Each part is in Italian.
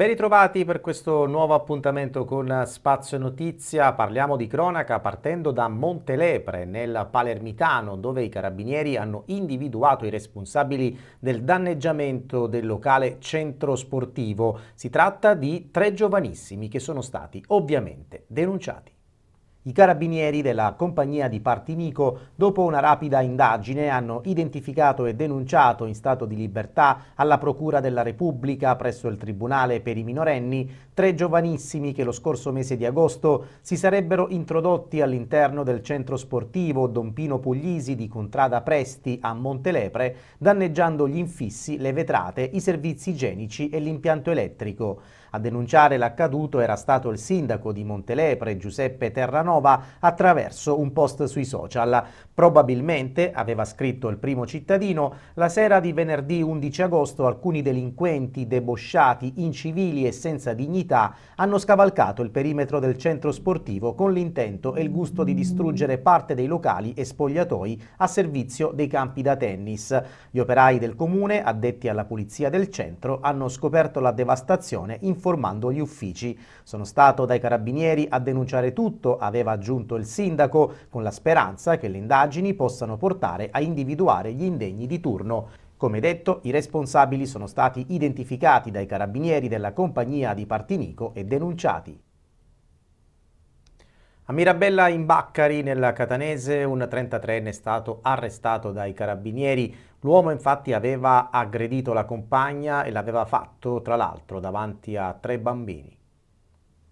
Ben ritrovati per questo nuovo appuntamento con Spazio Notizia. Parliamo di cronaca partendo da Montelepre, nel Palermitano, dove i carabinieri hanno individuato i responsabili del danneggiamento del locale centro sportivo. Si tratta di tre giovanissimi che sono stati ovviamente denunciati. I carabinieri della compagnia di Partinico, dopo una rapida indagine, hanno identificato e denunciato in stato di libertà alla Procura della Repubblica presso il Tribunale per i minorenni tre giovanissimi che lo scorso mese di agosto si sarebbero introdotti all'interno del centro sportivo Don Pino Puglisi di Contrada Presti a Montelepre, danneggiando gli infissi, le vetrate, i servizi igienici e l'impianto elettrico. A denunciare l'accaduto era stato il sindaco di Montelepre, Giuseppe Terranova, attraverso un post sui social. Probabilmente, aveva scritto il primo cittadino, la sera di venerdì 11 agosto alcuni delinquenti, debosciati, incivili e senza dignità hanno scavalcato il perimetro del centro sportivo con l'intento e il gusto di distruggere parte dei locali e spogliatoi a servizio dei campi da tennis. Gli operai del comune, addetti alla pulizia del centro, hanno scoperto la devastazione in informando gli uffici. Sono stato dai carabinieri a denunciare tutto, aveva aggiunto il sindaco, con la speranza che le indagini possano portare a individuare gli indegni di turno. Come detto, i responsabili sono stati identificati dai carabinieri della compagnia di Partinico e denunciati. A Mirabella in Baccari, nella Catanese, un 33enne è stato arrestato dai carabinieri. L'uomo infatti aveva aggredito la compagna e l'aveva fatto, tra l'altro, davanti a tre bambini.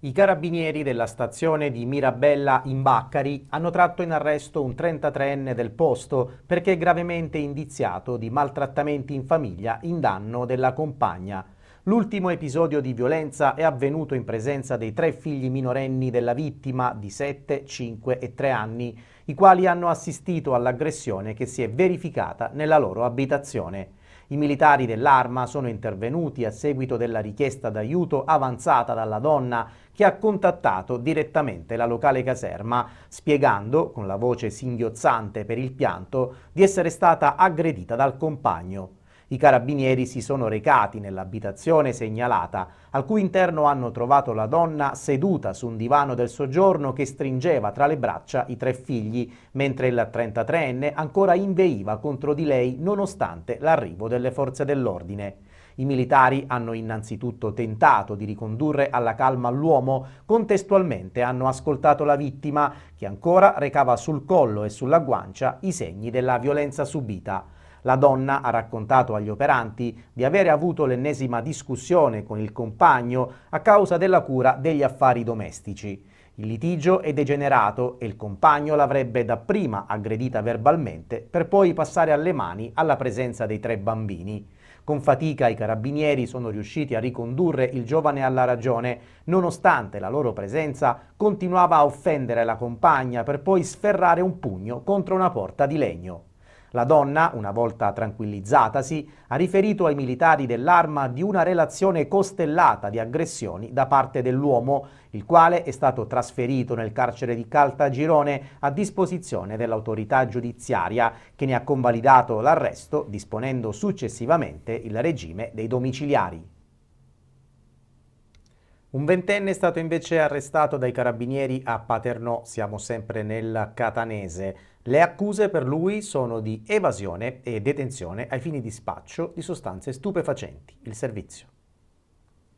I carabinieri della stazione di Mirabella in Baccari hanno tratto in arresto un 33enne del posto perché gravemente indiziato di maltrattamenti in famiglia in danno della compagna. L'ultimo episodio di violenza è avvenuto in presenza dei tre figli minorenni della vittima di 7, 5 e 3 anni, i quali hanno assistito all'aggressione che si è verificata nella loro abitazione. I militari dell'arma sono intervenuti a seguito della richiesta d'aiuto avanzata dalla donna che ha contattato direttamente la locale caserma, spiegando, con la voce singhiozzante per il pianto, di essere stata aggredita dal compagno. I carabinieri si sono recati nell'abitazione segnalata, al cui interno hanno trovato la donna seduta su un divano del soggiorno che stringeva tra le braccia i tre figli, mentre il 33enne ancora inveiva contro di lei nonostante l'arrivo delle forze dell'ordine. I militari hanno innanzitutto tentato di ricondurre alla calma l'uomo, contestualmente hanno ascoltato la vittima, che ancora recava sul collo e sulla guancia i segni della violenza subita. La donna ha raccontato agli operanti di avere avuto l'ennesima discussione con il compagno a causa della cura degli affari domestici. Il litigio è degenerato e il compagno l'avrebbe dapprima aggredita verbalmente per poi passare alle mani alla presenza dei tre bambini. Con fatica i carabinieri sono riusciti a ricondurre il giovane alla ragione, nonostante la loro presenza continuava a offendere la compagna per poi sferrare un pugno contro una porta di legno. La donna, una volta tranquillizzatasi, ha riferito ai militari dell'arma di una relazione costellata di aggressioni da parte dell'uomo, il quale è stato trasferito nel carcere di Caltagirone a disposizione dell'autorità giudiziaria che ne ha convalidato l'arresto disponendo successivamente il regime dei domiciliari. Un ventenne è stato invece arrestato dai carabinieri a Paternò, siamo sempre nel Catanese. Le accuse per lui sono di evasione e detenzione ai fini di spaccio di sostanze stupefacenti. Il servizio.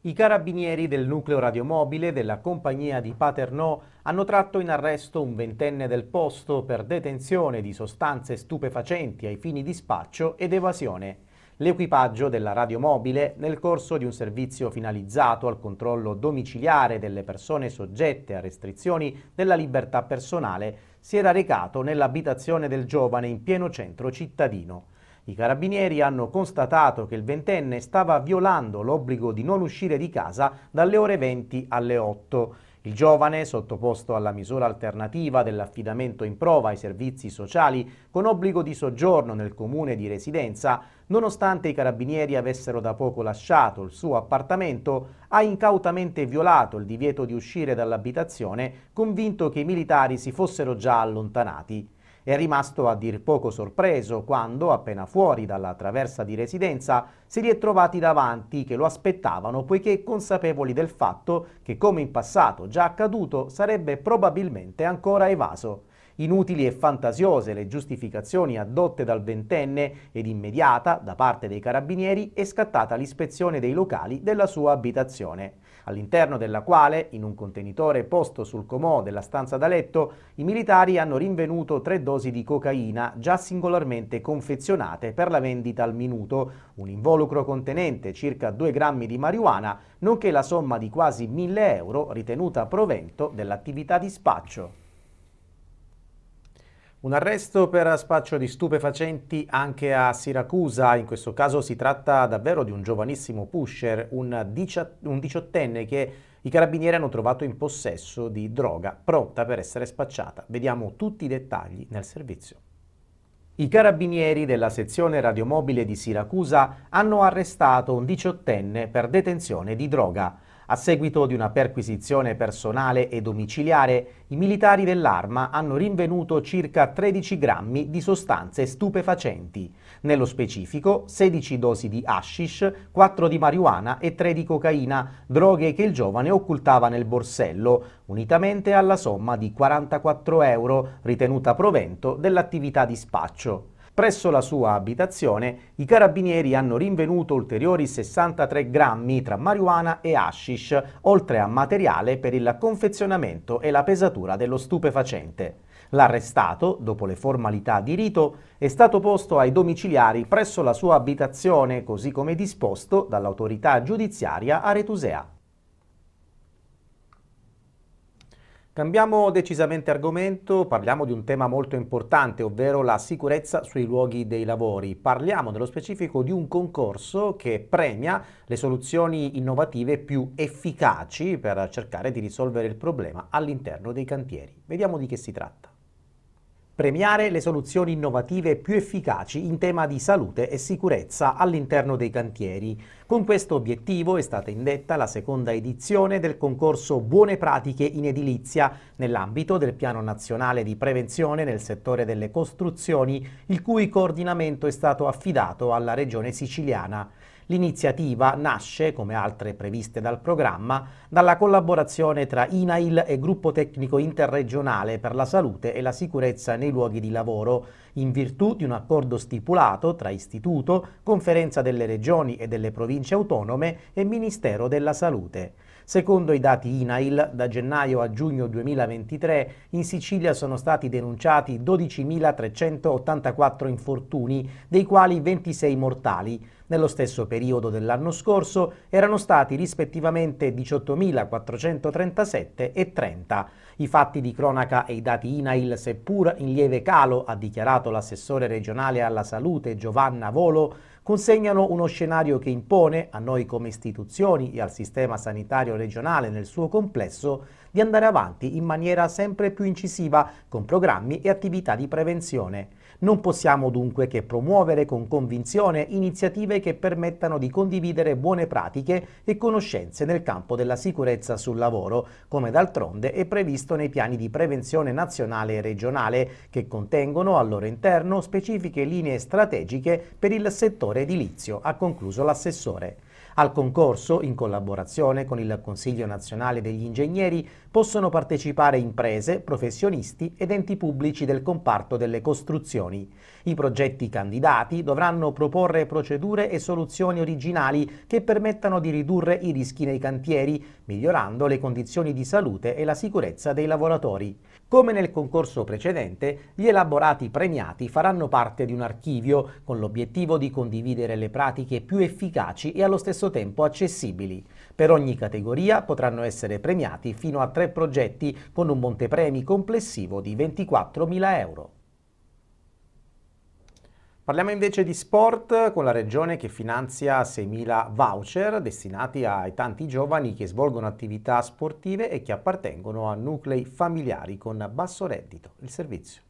I carabinieri del nucleo radiomobile della compagnia di Paternò hanno tratto in arresto un ventenne del posto per detenzione di sostanze stupefacenti ai fini di spaccio ed evasione l'equipaggio della radiomobile nel corso di un servizio finalizzato al controllo domiciliare delle persone soggette a restrizioni della libertà personale, si era recato nell'abitazione del giovane in pieno centro cittadino. I carabinieri hanno constatato che il ventenne stava violando l'obbligo di non uscire di casa dalle ore 20 alle 8 il giovane, sottoposto alla misura alternativa dell'affidamento in prova ai servizi sociali con obbligo di soggiorno nel comune di residenza, nonostante i carabinieri avessero da poco lasciato il suo appartamento, ha incautamente violato il divieto di uscire dall'abitazione, convinto che i militari si fossero già allontanati è rimasto a dir poco sorpreso quando, appena fuori dalla traversa di residenza, si trovati davanti che lo aspettavano poiché consapevoli del fatto che, come in passato già accaduto, sarebbe probabilmente ancora evaso. Inutili e fantasiose le giustificazioni addotte dal ventenne ed immediata, da parte dei carabinieri, è scattata l'ispezione dei locali della sua abitazione all'interno della quale, in un contenitore posto sul comò della stanza da letto, i militari hanno rinvenuto tre dosi di cocaina già singolarmente confezionate per la vendita al minuto, un involucro contenente circa 2 grammi di marijuana, nonché la somma di quasi 1000 euro ritenuta provento dell'attività di spaccio. Un arresto per spaccio di stupefacenti anche a Siracusa, in questo caso si tratta davvero di un giovanissimo pusher, un, diciottenne che i carabinieri hanno trovato in possesso di droga pronta per essere spacciata. Vediamo tutti i dettagli nel servizio. I carabinieri della sezione radiomobile di Siracusa hanno arrestato un diciottenne per detenzione di droga. A seguito di una perquisizione personale e domiciliare, i militari dell'arma hanno rinvenuto circa 13 grammi di sostanze stupefacenti, nello specifico 16 dosi di hashish, 4 di marijuana e 3 di cocaina, droghe che il giovane occultava nel borsello, unitamente alla somma di 44 euro, ritenuta provento dell'attività di spaccio. Presso la sua abitazione i carabinieri hanno rinvenuto ulteriori 63 grammi tra marijuana e hashish, oltre a materiale per il confezionamento e la pesatura dello stupefacente. L'arrestato, dopo le formalità di rito, è stato posto ai domiciliari presso la sua abitazione, così come disposto dall'autorità giudiziaria aretusea. Cambiamo decisamente argomento, parliamo di un tema molto importante, ovvero la sicurezza sui luoghi dei lavori. Parliamo nello specifico di un concorso che premia le soluzioni innovative più efficaci per cercare di risolvere il problema all'interno dei cantieri. Vediamo di che si tratta premiare le soluzioni innovative più efficaci in tema di salute e sicurezza all'interno dei cantieri. Con questo obiettivo è stata indetta la seconda edizione del concorso Buone pratiche in edilizia nell'ambito del Piano Nazionale di Prevenzione nel settore delle costruzioni, il cui coordinamento è stato affidato alla Regione Siciliana. L'iniziativa nasce, come altre previste dal programma, dalla collaborazione tra INAIL e Gruppo Tecnico Interregionale per la Salute e la Sicurezza nei luoghi di lavoro, in virtù di un accordo stipulato tra Istituto, Conferenza delle Regioni e delle Province Autonome e Ministero della Salute. Secondo i dati INAIL, da gennaio a giugno 2023 in Sicilia sono stati denunciati 12.384 infortuni, dei quali 26 mortali. Nello stesso periodo dell'anno scorso erano stati rispettivamente 18.437 e 30. I fatti di cronaca e i dati INAIL, seppur in lieve calo, ha dichiarato l'assessore regionale alla salute Giovanna Volo, consegnano uno scenario che impone a noi come istituzioni e al sistema sanitario regionale nel suo complesso di andare avanti in maniera sempre più incisiva con programmi e attività di prevenzione. Non possiamo dunque che promuovere con convinzione iniziative che permettano di condividere buone pratiche e conoscenze nel campo della sicurezza sul lavoro, come d'altronde è previsto nei piani di prevenzione nazionale e regionale, che contengono al loro interno specifiche linee strategiche per il settore edilizio, ha concluso l'assessore. Al concorso, in collaborazione con il Consiglio nazionale degli ingegneri, possono partecipare imprese, professionisti ed enti pubblici del comparto delle costruzioni. I progetti candidati dovranno proporre procedure e soluzioni originali che permettano di ridurre i rischi nei cantieri, migliorando le condizioni di salute e la sicurezza dei lavoratori. Come nel concorso precedente, gli elaborati premiati faranno parte di un archivio con l'obiettivo di condividere le pratiche più efficaci e allo stesso tempo accessibili. Per ogni categoria potranno essere premiati fino a tre progetti con un montepremi complessivo di 24.000 euro. Parliamo invece di sport con la regione che finanzia 6.000 voucher destinati ai tanti giovani che svolgono attività sportive e che appartengono a nuclei familiari con basso reddito. Il servizio.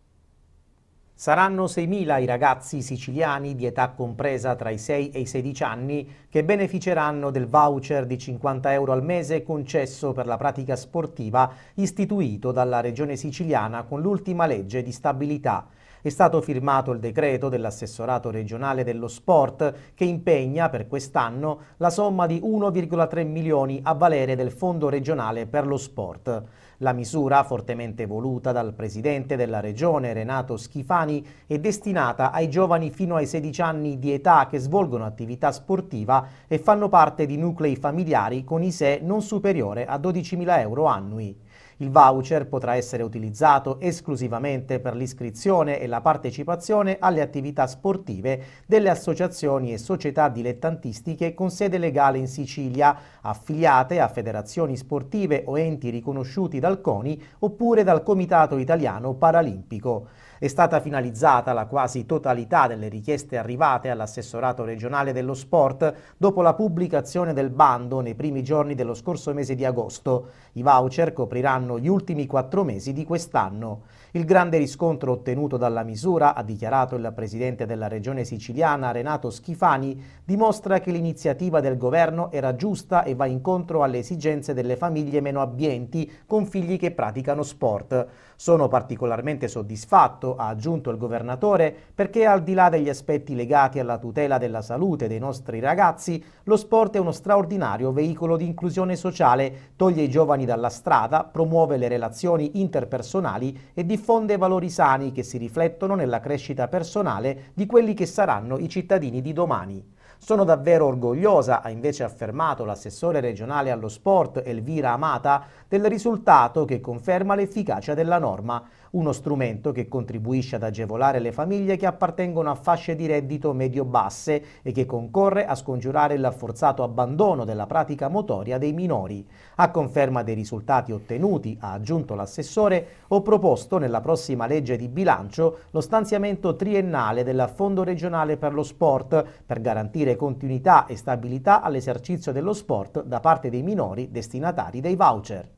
Saranno 6.000 i ragazzi siciliani di età compresa tra i 6 e i 16 anni che beneficeranno del voucher di 50 euro al mese concesso per la pratica sportiva istituito dalla Regione siciliana con l'ultima legge di stabilità è stato firmato il decreto dell'assessorato regionale dello sport che impegna per quest'anno la somma di 1,3 milioni a valere del Fondo regionale per lo sport. La misura, fortemente voluta dal presidente della regione Renato Schifani, è destinata ai giovani fino ai 16 anni di età che svolgono attività sportiva e fanno parte di nuclei familiari con ISE non superiore a 12.000 euro annui. Il voucher potrà essere utilizzato esclusivamente per l'iscrizione e la partecipazione alle attività sportive delle associazioni e società dilettantistiche con sede legale in Sicilia, affiliate a federazioni sportive o enti riconosciuti dal CONI oppure dal Comitato Italiano Paralimpico. È stata finalizzata la quasi totalità delle richieste arrivate all'assessorato regionale dello sport dopo la pubblicazione del bando nei primi giorni dello scorso mese di agosto. I voucher copriranno gli ultimi quattro mesi di quest'anno. Il grande riscontro ottenuto dalla misura, ha dichiarato il presidente della regione siciliana Renato Schifani, dimostra che l'iniziativa del governo era giusta e va incontro alle esigenze delle famiglie meno abbienti con figli che praticano sport. Sono particolarmente soddisfatto, ha aggiunto il governatore, perché al di là degli aspetti legati alla tutela della salute dei nostri ragazzi, lo sport è uno straordinario veicolo di inclusione sociale, toglie i giovani dalla strada, promuove le relazioni interpersonali e diffonde valori sani che si riflettono nella crescita personale di quelli che saranno i cittadini di domani. Sono davvero orgogliosa, ha invece affermato l'assessore regionale allo sport Elvira Amata, del risultato che conferma l'efficacia della norma uno strumento che contribuisce ad agevolare le famiglie che appartengono a fasce di reddito medio-basse e che concorre a scongiurare il forzato abbandono della pratica motoria dei minori. A conferma dei risultati ottenuti, ha aggiunto l'assessore, ho proposto nella prossima legge di bilancio lo stanziamento triennale del Fondo regionale per lo sport per garantire continuità e stabilità all'esercizio dello sport da parte dei minori destinatari dei voucher.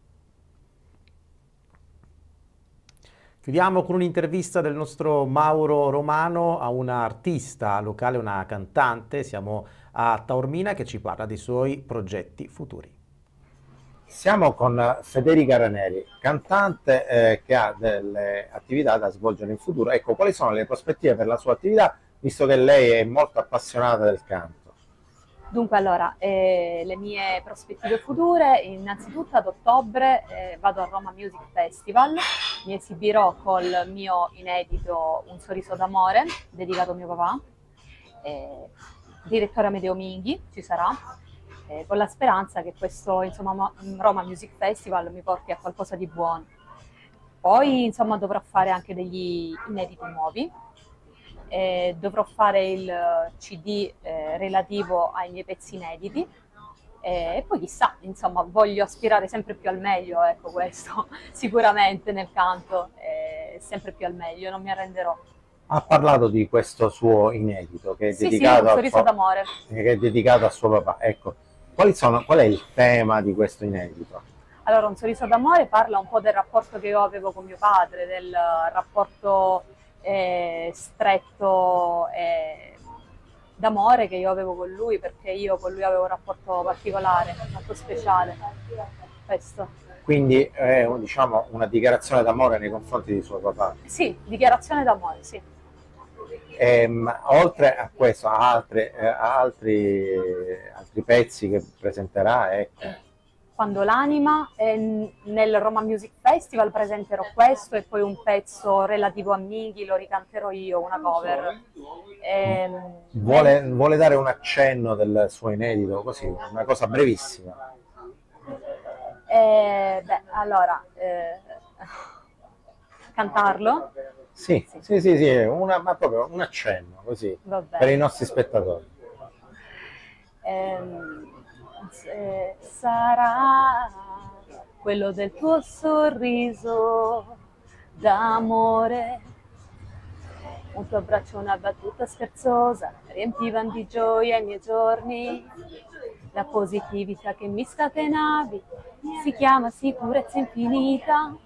Chiudiamo con un'intervista del nostro Mauro Romano a un artista locale, una cantante, siamo a Taormina che ci parla dei suoi progetti futuri. Siamo con Federica Raneri, cantante eh, che ha delle attività da svolgere in futuro. Ecco, quali sono le prospettive per la sua attività, visto che lei è molto appassionata del canto? Dunque allora, eh, le mie prospettive future, innanzitutto ad ottobre eh, vado a Roma Music Festival, mi esibirò col mio inedito Un sorriso d'amore, dedicato a mio papà, eh, direttore Amedeo Minghi ci sarà, eh, con la speranza che questo insomma, Roma Music Festival mi porti a qualcosa di buono. Poi insomma dovrò fare anche degli inediti nuovi, eh, dovrò fare il eh, CD eh, relativo ai miei pezzi inediti e poi chissà, insomma, voglio aspirare sempre più al meglio, ecco questo, sicuramente nel canto, sempre più al meglio, non mi arrenderò. Ha parlato di questo suo inedito che è, sì, dedicato, sì, a suo, che è dedicato a suo papà, ecco, sono, qual è il tema di questo inedito? Allora, Un sorriso d'amore parla un po' del rapporto che io avevo con mio padre, del eh, rapporto eh, stretto eh, d'amore che io avevo con lui, perché io con lui avevo un rapporto particolare, molto speciale. Questo. Quindi è diciamo, una dichiarazione d'amore nei confronti di suo papà? Sì, dichiarazione d'amore, sì. Ehm, oltre a questo, ha altre, eh, a altri, altri, pezzi che presenterà, ecco. Quando l'anima. nel Roma Music Festival presenterò questo e poi un pezzo relativo a Minghi, lo ricanterò io, una cover. E, ehm, vuole, eh. vuole, dare un accenno del suo inedito, così, una cosa brevissima. Eh, beh, allora, eh, cantarlo? Sì, sì, sì, sì, sì una, ma proprio un accenno, così, Vabbè. per i nostri spettatori. Eh, se sarà quello del tuo sorriso d'amore. Un tuo abbraccio, una battuta scherzosa, riempivano di gioia i miei giorni. La positività che mi scatenavi si chiama sicurezza infinita.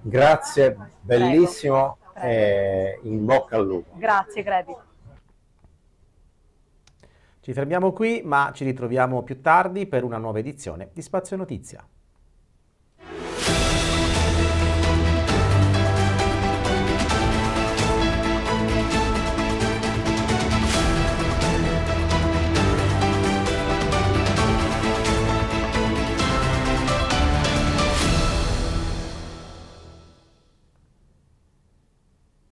Grazie, bellissimo. Prego. Prego. Eh, in bocca al lupo. Grazie, Gredi. Ci fermiamo qui, ma ci ritroviamo più tardi per una nuova edizione di Spazio Notizia.